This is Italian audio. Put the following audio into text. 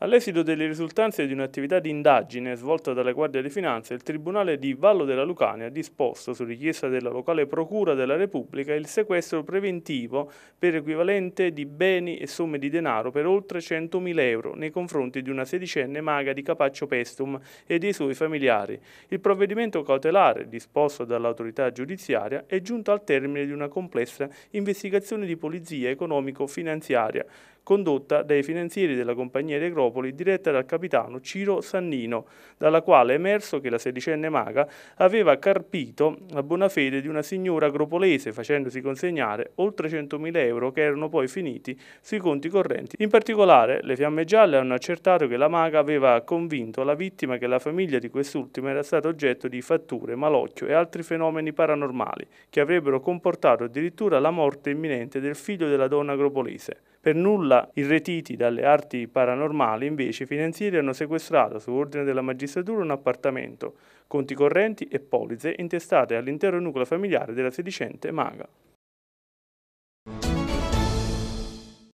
All'esito delle risultanze di un'attività di indagine svolta dalla Guardia di Finanza, il Tribunale di Vallo della Lucania ha disposto, su richiesta della locale Procura della Repubblica, il sequestro preventivo per equivalente di beni e somme di denaro per oltre 100.000 euro nei confronti di una sedicenne maga di Capaccio Pestum e dei suoi familiari. Il provvedimento cautelare, disposto dall'autorità giudiziaria, è giunto al termine di una complessa investigazione di polizia economico-finanziaria condotta dai finanzieri della compagnia di Agropoli diretta dal capitano Ciro Sannino, dalla quale è emerso che la sedicenne maga aveva carpito la buona fede di una signora agropolese facendosi consegnare oltre 100.000 euro che erano poi finiti sui conti correnti. In particolare le fiamme gialle hanno accertato che la maga aveva convinto la vittima che la famiglia di quest'ultima era stata oggetto di fatture, malocchio e altri fenomeni paranormali che avrebbero comportato addirittura la morte imminente del figlio della donna agropolese. Per nulla irretiti dalle arti paranormali, invece, i finanzieri hanno sequestrato, su ordine della magistratura, un appartamento, conti correnti e polizze intestate all'intero nucleo familiare della sedicente maga.